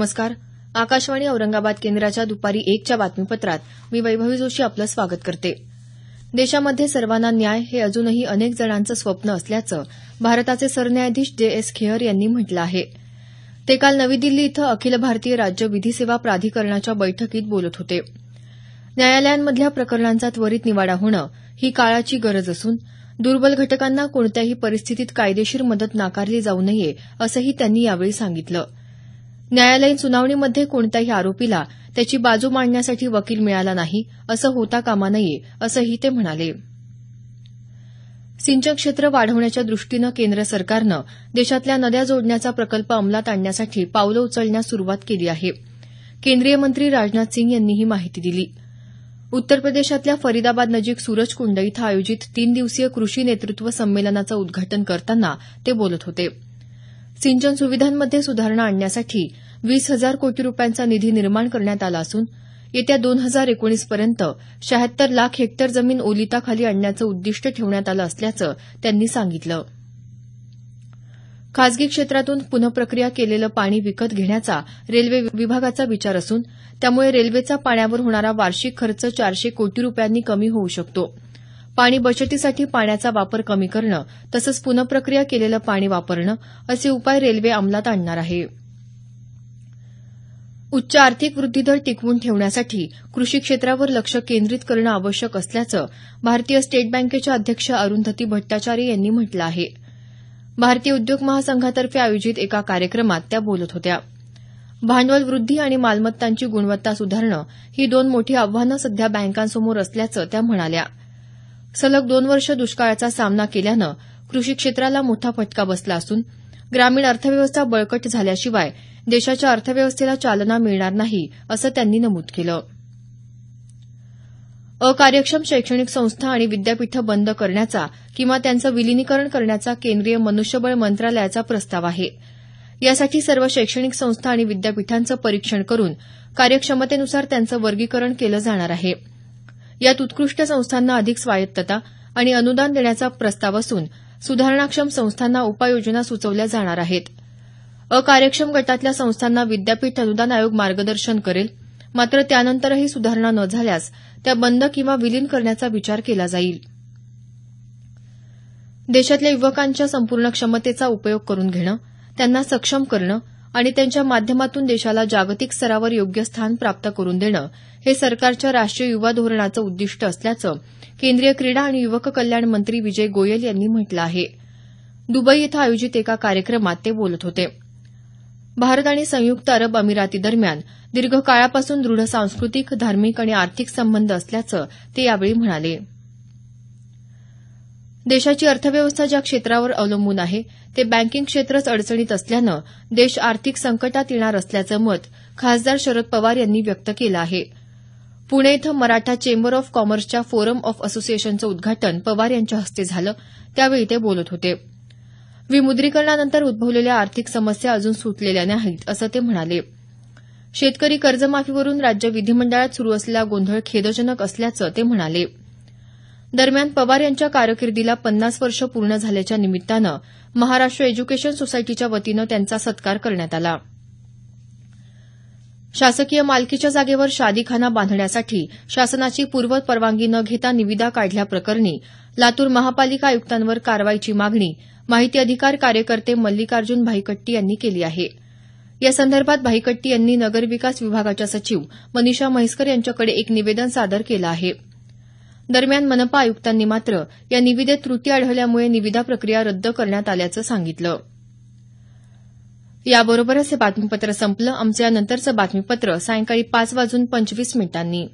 नमस्कार आकाशवाणी औरंगाबाद केंद्राच्या दुपारी एकच्या बातमीपत्रात मी वैभवी जोशी आपलं स्वागत करते देशामध्ये सर्वांना न्याय हे अजूनही अनेक जणांचं स्वप्न असल्याचं भारताचे सरन्यायाधीश जे एस खेहर यांनी म्हटलं आहे ते काल नवी दिल्ली इथं अखिल भारतीय राज्य विधी सेवा प्राधिकरणाच्या बैठकीत बोलत होते न्यायालयांमधल्या प्रकरणांचा त्वरित निवाडा होणं ही काळाची गरज असून दुर्बल घटकांना कोणत्याही परिस्थितीत कायदेशीर मदत नाकारली जाऊ नये असंही त्यांनी यावेळी सांगितलं न्यायालयीन सुनावणीमध्ये कोणत्याही आरोपीला त्याची बाजू मांडण्यासाठी वकील मिळाला नाही असं होता कामा नये असंही ते म्हणाले सिंचन क्षेत्र वाढवण्याच्या दृष्टीनं केंद्र सरकारनं देशातल्या नद्या जोडण्याचा प्रकल्प अंमलात आणण्यासाठी पावलं उचलण्यास सुरुवात केली आहे केंद्रीय मंत्री राजनाथ सिंग यांनी ही माहिती दिली उत्तर प्रदेशातल्या फरीदाबाद नजीक सूरजकुंड इथं आयोजित तीन दिवसीय कृषी नेतृत्व संमेलनाचं उद्घाटन करताना ते बोलत होते सिंचन सुविधांमध्ये सुधारणा आणण्यासाठी वीस हजार कोटी रुपयांचा निधी निर्माण करण्यात आला असून येत्या दोन हजार एकोणीसपर्यंत शहात्तर लाख हेक्टर जमीन ओलिताखाली आणण्याचं उद्दिष्ट ठेवण्यात आलं असल्याचं त्यांनी सांगितलं खासगी क्षेत्रातून पुनप्रक्रिया केलेलं पाणी विकत घेण्याचा रेल्वे विभागाचा विचार असून त्यामुळे रेल्वेचा पाण्यावर होणारा वार्षिक खर्च चारशे कोटी रुपयांनी कमी होऊ शकतो पाणी बचतीसाठी पाण्याचा वापर कमी करणं तसंच पुनप्रक्रिया केलेलं पाणी वापरणं असे उपाय रेल्वे अंमलात आणणार आहे उच्च आर्थिक वृद्धीदर टिकवून ठेवण्यासाठी कृषी क्षेत्रावर लक्ष केंद्रित करणं आवश्यक असल्याचं भारतीय स्टेट बँकेच्या अध्यक्ष अरुंधती भट्टाचार्य यांनी म्हटलं आहे भारतीय उद्योग महासंघातर्फे आयोजित एका कार्यक्रमात त्या बोलत होत्या भांडवल वृद्धी आणि मालमत्तांची गुणवत्ता सुधारणं ही दोन मोठी आव्हानं सध्या बँकांसमोर असल्याचं त्या म्हणाल्या सलग दोन वर्ष दुष्काळाचा सामना केल्यानं कृषी क्षेत्राला मोठा फटका बसला असून ग्रामीण अर्थव्यवस्था बळकट झाल्याशिवाय देशाच्या अर्थव्यवस्थेला चालना मिळणार नाही असं त्यांनी नमूद केलं अकार्यक्षम शैक्षणिक संस्था आणि विद्यापीठं बंद करण्याचा किंवा त्यांचं विलिनीकरण करण्याचा केंद्रीय मनुष्यबळ मंत्रालयाचा प्रस्ताव आहे यासाठी सर्व शैक्षणिक संस्था आणि विद्यापीठांचं परीक्षण करून कार्यक्षमतेनुसार त्यांचं वर्गीकरण केलं जाणार आहे यात उत्कृष्ट संस्थांना अधिक स्वायत्तता आणि अनुदान देण्याचा प्रस्ताव असून सुधारणाक्षम संस्थांना उपाययोजना सुचवल्या जाणार आहेत अकार्यक्षम गटातल्या संस्थांना विद्यापीठ अनुदान आयोग मार्गदर्शन करेल मात्र त्यानंतरही सुधारणा न झाल्यास त्या बंद किंवा विलीन करण्याचा विचार केला जाईल देशातल्या युवकांच्या संपूर्ण क्षमतेचा उपयोग करून घेणं त्यांना सक्षम करणं आणि त्यांच्या माध्यमातून देशाला जागतिक स्तरावर योग्य स्थान प्राप्त करून देणं हे सरकारच्या राष्ट्रीय युवा धोरणाचं उद्दिष्ट असल्याचं केंद्रीय क्रीडा आणि युवक कल्याण मंत्री विजय गोयल यांनी म्हटलं आहे दुबई इथं आयोजित एका कार्यक्रमात ते बोलत होते भारत आणि संयुक्त अरब अमिरातीदरम्यान दीर्घकाळापासून दृढ सांस्कृतिक धार्मिक आणि आर्थिक संबंध असल्याचं ते यावेळी म्हणाले देशाची अर्थव्यवस्था ज्या क्षेत्रावर अवलंबून आहे ते बँकिंग क्षेत्रच अडचणीत असल्यानं देश आर्थिक संकटात येणार असल्याचं मत खासदार शरद पवार यांनी व्यक्त केलं आहे पुणे इथं मराठा चेंबर ऑफ कॉमर्सच्या फोरम ऑफ असोसिएशनचं उद्घाटन पवार यांच्या हस्ते झालं त्यावेळी ते बोलत होते विमुद्रीकरणानंतर उद्भवलेल्या आर्थिक समस्या अजून सुटलेल्या नाहीत असं ते म्हणाले शेतकरी कर्जमाफीवरून राज्य विधिमंडळात सुरू असलेला गोंधळ खेदजनक असल्याचं ते म्हणाले दरम्यान पवार यांच्या कारकिर्दीला पन्नास वर्ष पूर्ण झाल्याच्या निमित्तानं महाराष्ट्र एज्युकेशन सोसायटीच्या वतीनं त्यांचा सत्कार करण्यात आला शासकीय मालकीच्या जागेवर शादीखाना बांधण्यासाठी शासनाची पूर्व परवानगी न घेता निविदा काढल्याप्रकरणी लातूर महापालिका आयुक्तांवर कारवाईची मागणी माहिती अधिकार कार्यकर्ते मल्लिकार्जुन भाईकट्टी यांनी केली आहे यासंदर्भात भाईकट्टी यांनी नगरविकास विभागाच्या सचिव मनीषा म्हैसकर यांच्याकडे एक निवेदन सादर केलं आहा दरम्यान मनपा आयुक्तांनी मात्र या निविदेत त्रुटी आढळल्यामुळे निविदा प्रक्रिया रद्द करण्यात आल्याचं सांगितलं याबरोबरच हे बातमीपत्र संपलं आमचं यानंतरचं बातमीपत्र सायंकाळी पाच वाजून पंचवीस मिनिटांनी